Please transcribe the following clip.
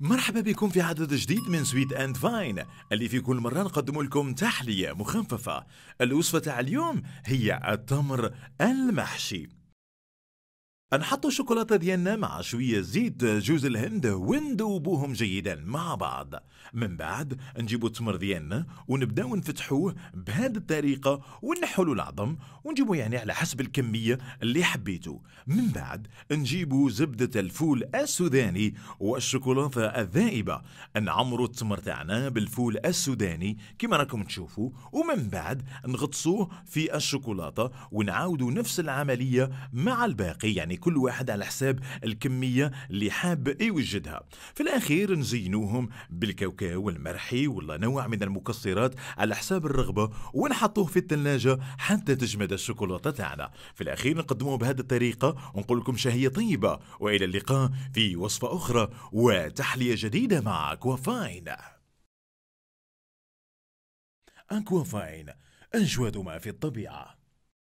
مرحبا بكم في عدد جديد من سويت اند فاين اللي في كل مرة نقدم لكم تحلية مخففة الوصفة تاع اليوم هي التمر المحشي نحطوا الشوكولاتة ديالنا مع شوية زيت جوز الهند وندوبوهم جيدا مع بعض من بعد نجيبوا التمر ديالنا ونبداو نفتحوه بهذه الطريقة ونحلوا العظم ونجيبوا يعني على حسب الكمية اللي حبيتو من بعد نجيبوا زبدة الفول السوداني والشوكولاتة الذائبة نعمروا التمر تاعنا بالفول السوداني كما راكم تشوفوا ومن بعد نغطسوه في الشوكولاتة ونعاودوا نفس العملية مع الباقي يعني كل واحد على حساب الكمية اللي حاب يوجدها في الأخير نزينوهم بالكاوكاو المرحي ولا نوع من المكسرات على حساب الرغبة ونحطوه في الثلاجة حتى تجمد الشوكولاتة تاعنا في الأخير نقدموه بهذه الطريقة ونقول لكم شهية طيبة وإلى اللقاء في وصفة أخرى وتحلية جديدة مع أكوافاين أكوافاين ما في الطبيعة